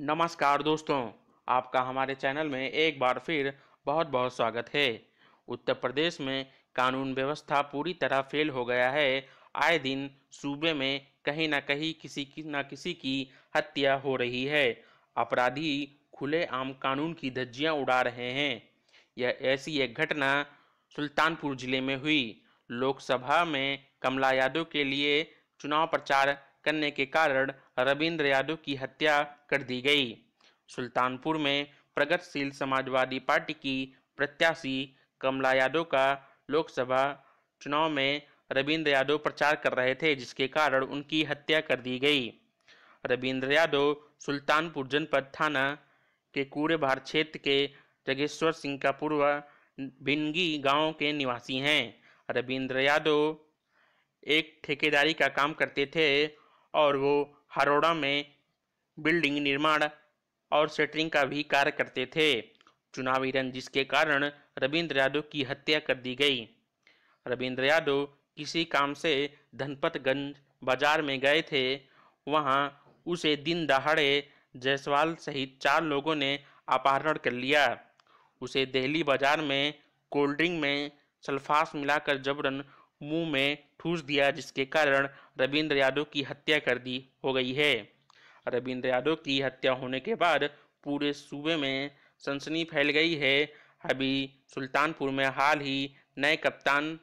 नमस्कार दोस्तों आपका हमारे चैनल में एक बार फिर बहुत बहुत स्वागत है उत्तर प्रदेश में कानून व्यवस्था पूरी तरह फेल हो गया है आए दिन सूबे में कहीं ना कहीं किसी की ना किसी की हत्या हो रही है अपराधी खुलेआम कानून की धज्जियां उड़ा रहे हैं यह ऐसी एक घटना सुल्तानपुर जिले में हुई लोकसभा में कमला यादव के लिए चुनाव प्रचार करने के कारण रविंद्र यादव की हत्या कर दी गई सुल्तानपुर में प्रगतिशील समाजवादी पार्टी की प्रत्याशी कमला यादव का लोकसभा चुनाव में रविंद्र यादव प्रचार कर रहे थे जिसके कारण उनकी हत्या कर दी गई रविंद्र यादव सुल्तानपुर जनपद थाना के कूड़े भार क्षेत्र के जगेश्वर सिंह का पूर्व भिंगी गांव के निवासी हैं रविंद्र यादव एक ठेकेदारी का काम करते थे और वो हरोड़ा में बिल्डिंग निर्माण और सेटरिंग का भी कार्य करते थे चुनावी रन जिसके कारण रविंद्र यादव की हत्या कर दी गई रविंद्र यादव किसी काम से धनपतगंज बाजार में गए थे वहां उसे दिन दहाड़े जायसवाल सहित चार लोगों ने अपहरण कर लिया उसे दिल्ली बाजार में कोल्ड ड्रिंक में सल्फास मिलाकर जबरन मुंह में ठूस दिया जिसके कारण रविंद्र यादव की हत्या कर दी हो गई है रविंद्र यादव की हत्या होने के बाद पूरे सूबे में सनसनी फैल गई है अभी सुल्तानपुर में हाल ही नए कप्तान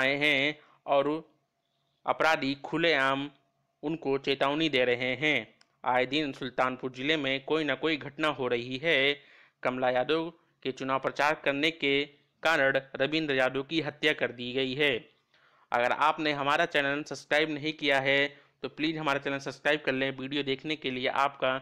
आए हैं और अपराधी खुलेआम उनको चेतावनी दे रहे हैं आए दिन सुल्तानपुर जिले में कोई ना कोई घटना हो रही है कमला यादव के चुनाव प्रचार करने के कारण रविंद्र यादव की हत्या कर दी गई है अगर आपने हमारा चैनल सब्सक्राइब नहीं किया है तो प्लीज़ हमारा चैनल सब्सक्राइब कर लें वीडियो देखने के लिए आपका